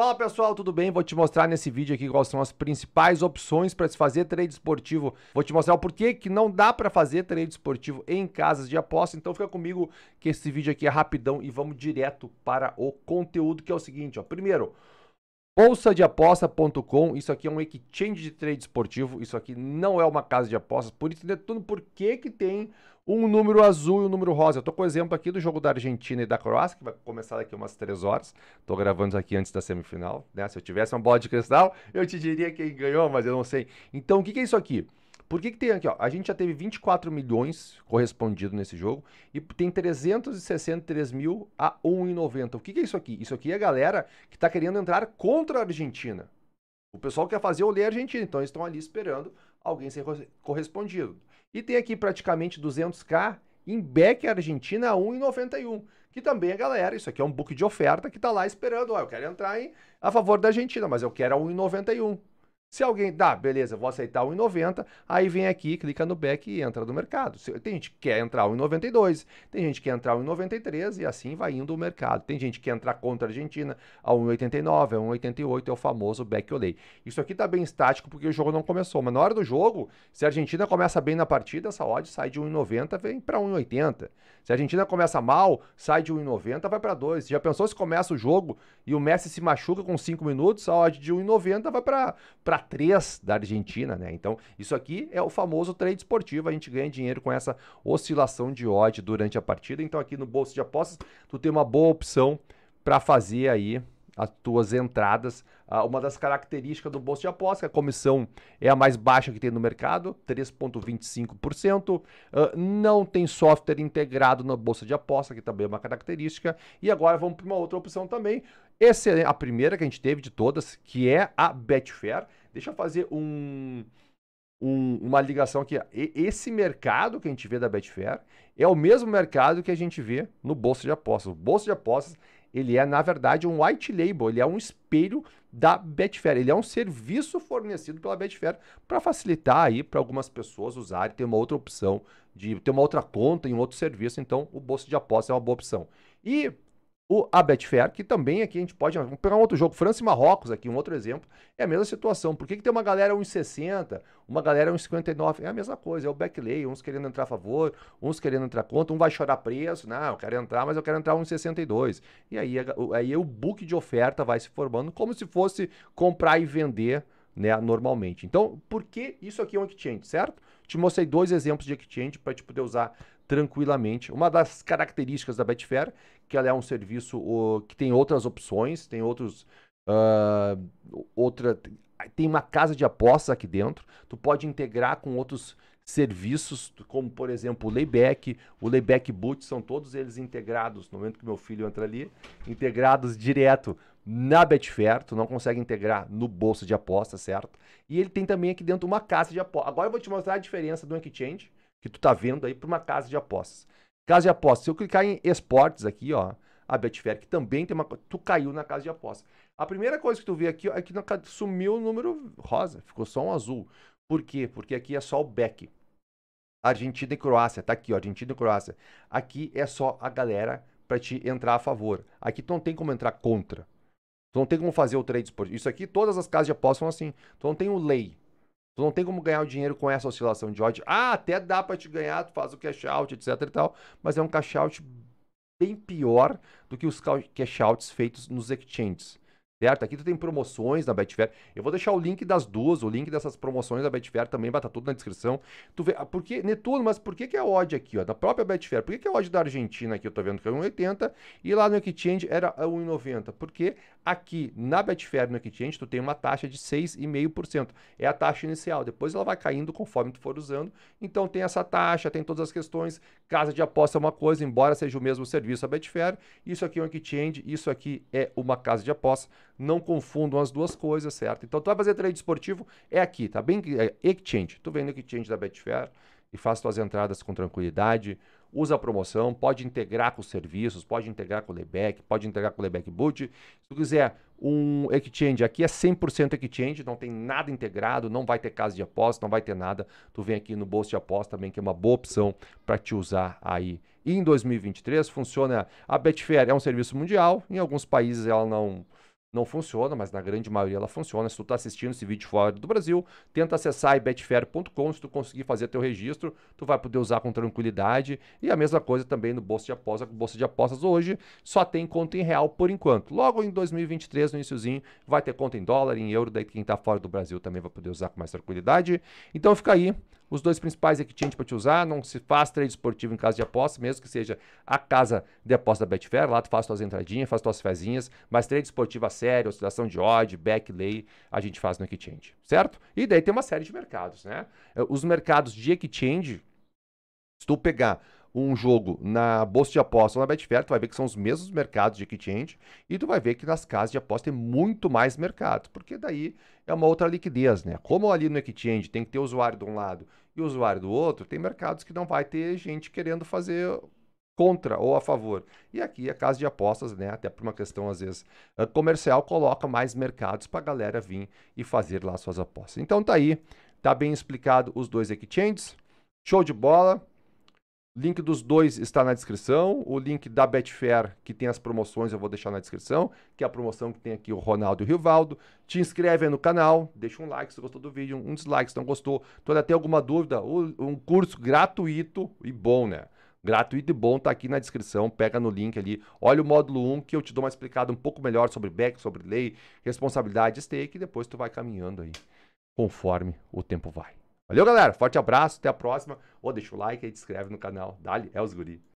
Fala pessoal, tudo bem? Vou te mostrar nesse vídeo aqui quais são as principais opções para se fazer trade esportivo. Vou te mostrar o porquê que não dá para fazer trade esportivo em casas de aposta. Então fica comigo que esse vídeo aqui é rapidão e vamos direto para o conteúdo que é o seguinte, ó. Primeiro, bolsadeaposta.com, isso aqui é um exchange de trade esportivo, isso aqui não é uma casa de apostas, por isso, tudo por que que tem um número azul e um número rosa. Eu tô com o exemplo aqui do jogo da Argentina e da Croácia, que vai começar daqui umas 3 horas. Tô gravando isso aqui antes da semifinal, né? Se eu tivesse uma bola de cristal, eu te diria quem ganhou, mas eu não sei. Então, o que, que é isso aqui? Por que, que tem aqui, ó? A gente já teve 24 milhões correspondido nesse jogo e tem 363 mil a 1,90. O que, que é isso aqui? Isso aqui é a galera que está querendo entrar contra a Argentina. O pessoal quer fazer o ler Argentina, então eles estão ali esperando alguém ser correspondido. E tem aqui praticamente 200k em back Argentina a 1,91, que também é galera, isso aqui é um book de oferta que está lá esperando, ó, eu quero entrar em, a favor da Argentina, mas eu quero a 1,91. Se alguém dá, beleza, vou aceitar 1,90, aí vem aqui, clica no back e entra no mercado. Tem gente que quer entrar 1,92, tem gente que quer entrar 1,93 e assim vai indo o mercado. Tem gente que quer entrar contra a Argentina a 1,89, a 1,88, é o famoso back olay. Isso aqui tá bem estático porque o jogo não começou, mas na hora do jogo, se a Argentina começa bem na partida, essa odd sai de 1,90 vem para 1,80. Se a Argentina começa mal, sai de 1,90 vai para 2. Já pensou se começa o jogo e o Messi se machuca com 5 minutos, a odd de 1,90 vai para 3 da Argentina, né? Então, isso aqui é o famoso trade esportivo, a gente ganha dinheiro com essa oscilação de odd durante a partida. Então, aqui no bolso de apostas, tu tem uma boa opção para fazer aí as tuas entradas. Ah, uma das características do bolso de apostas que a comissão é a mais baixa que tem no mercado, 3,25%. Ah, não tem software integrado na bolsa de apostas, que também é uma característica. E agora vamos para uma outra opção também. Essa é a primeira que a gente teve de todas, que é a Betfair. Deixa eu fazer um, um, uma ligação aqui. Esse mercado que a gente vê da Betfair é o mesmo mercado que a gente vê no bolso de apostas. O bolso de apostas ele é, na verdade, um white label, ele é um espelho da Betfair, ele é um serviço fornecido pela Betfair para facilitar aí para algumas pessoas usarem, ter uma outra opção de ter uma outra conta em um outro serviço, então o bolso de apostas é uma boa opção. E o, a Betfair, que também aqui a gente pode. Vamos pegar um outro jogo, França e Marrocos aqui, um outro exemplo. É a mesma situação. Por que, que tem uma galera 1,60, uma galera 1,59? É a mesma coisa, é o backlay, uns querendo entrar a favor, uns querendo entrar contra, um vai chorar preço, não, eu quero entrar, mas eu quero entrar 1,62. E aí, aí o book de oferta vai se formando como se fosse comprar e vender. Né, normalmente. Então, por que isso aqui é um exchange, certo? Te mostrei dois exemplos de exchange para te poder usar tranquilamente. Uma das características da Betfair, que ela é um serviço o, que tem outras opções, tem outros uh, outra tem uma casa de apostas aqui dentro. Tu pode integrar com outros serviços, como por exemplo o Layback, o Layback Boot, são todos eles integrados, no momento que meu filho entra ali, integrados direto na Betfair, tu não consegue integrar no bolso de aposta, certo? E ele tem também aqui dentro uma casa de apostas. Agora eu vou te mostrar a diferença do Exchange que tu tá vendo aí para uma casa de apostas. Casa de apostas, se eu clicar em esportes aqui, ó, a Betfair que também tem uma, tu caiu na casa de apostas. A primeira coisa que tu vê aqui ó, é que sumiu o número rosa, ficou só um azul. Por quê? Porque aqui é só o back. Argentina e Croácia, tá aqui, ó, Argentina e Croácia. Aqui é só a galera para te entrar a favor. Aqui tu não tem como entrar contra. Tu não tem como fazer o trade esportivo. Isso aqui, todas as casas de apostas são assim. Tu não tem o lay. Tu não tem como ganhar o dinheiro com essa oscilação de ódio. Ah, até dá para te ganhar, tu faz o cash out, etc e tal, mas é um cash out bem pior do que os cash outs feitos nos exchanges certo? Aqui tu tem promoções na Betfair. Eu vou deixar o link das duas, o link dessas promoções da Betfair também, vai estar tá tudo na descrição. Tu vê, ah, porque, Netuno, mas por que que é odd aqui, ó, da própria Betfair? Por que que é odd da Argentina aqui, eu tô vendo que é 1,80 e lá no Exchange era 1,90? Porque aqui na Betfair, no Exchange, tu tem uma taxa de 6,5%. É a taxa inicial, depois ela vai caindo conforme tu for usando. Então tem essa taxa, tem todas as questões, casa de aposta é uma coisa, embora seja o mesmo serviço a Betfair, isso aqui é um Exchange, isso aqui é uma casa de aposta não confundam as duas coisas, certo? Então, tu vai fazer trade esportivo, é aqui, tá bem? É exchange. Tu vem no exchange da Betfair e faz tuas entradas com tranquilidade, usa a promoção, pode integrar com os serviços, pode integrar com o Lebec, pode integrar com o Lebec Boot. Se tu quiser um exchange, aqui é 100% exchange, não tem nada integrado, não vai ter casa de aposta, não vai ter nada. Tu vem aqui no bolso de aposta também, que é uma boa opção para te usar aí. E em 2023 funciona a Betfair, é um serviço mundial, em alguns países ela não não funciona, mas na grande maioria ela funciona. Se tu está assistindo esse vídeo fora do Brasil, tenta acessar ibetfair.com, se tu conseguir fazer teu registro, tu vai poder usar com tranquilidade. E a mesma coisa também no Bolsa de Apostas, Bolsa de Apostas hoje só tem conta em real por enquanto. Logo em 2023, no iníciozinho, vai ter conta em dólar, em euro, daí quem está fora do Brasil também vai poder usar com mais tranquilidade. Então fica aí os dois principais equity para te usar, não se faz trade esportivo em casa de aposta, mesmo que seja a casa de aposta da Betfair, lá tu faz tuas entradinhas, faz tuas fezinhas, mas trade esportivo a sério, oscilação de odd, back lay, a gente faz no exchange, certo? E daí tem uma série de mercados, né? Eh, os mercados de exchange, se tu pegar um jogo na bolsa de aposta ou na Betfair, tu vai ver que são os mesmos mercados de exchange e tu vai ver que nas casas de aposta tem muito mais mercado, porque daí é uma outra liquidez, né? Como ali no exchange tem que ter usuário de um lado e usuário do outro, tem mercados que não vai ter gente querendo fazer contra ou a favor. E aqui a casa de apostas, né, até por uma questão às vezes ah, comercial, coloca mais mercados para a galera vir e fazer lá suas apostas. Então tá aí, tá bem explicado os dois exchanges. Show de bola link dos dois está na descrição. O link da Betfair, que tem as promoções, eu vou deixar na descrição, que é a promoção que tem aqui o Ronaldo e o Rivaldo. Te inscreve aí no canal, deixa um like se gostou do vídeo, um dislike se não gostou. Tu até tem alguma dúvida? Um curso gratuito e bom, né? gratuito e bom, tá aqui na descrição, pega no link ali, olha o módulo 1 que eu te dou uma explicada um pouco melhor sobre back, sobre lei, responsabilidade, stake, e depois tu vai caminhando aí, conforme o tempo vai. Valeu, galera. Forte abraço, até a próxima. Ou oh, deixa o like e se inscreve no canal. Dali, é os guri.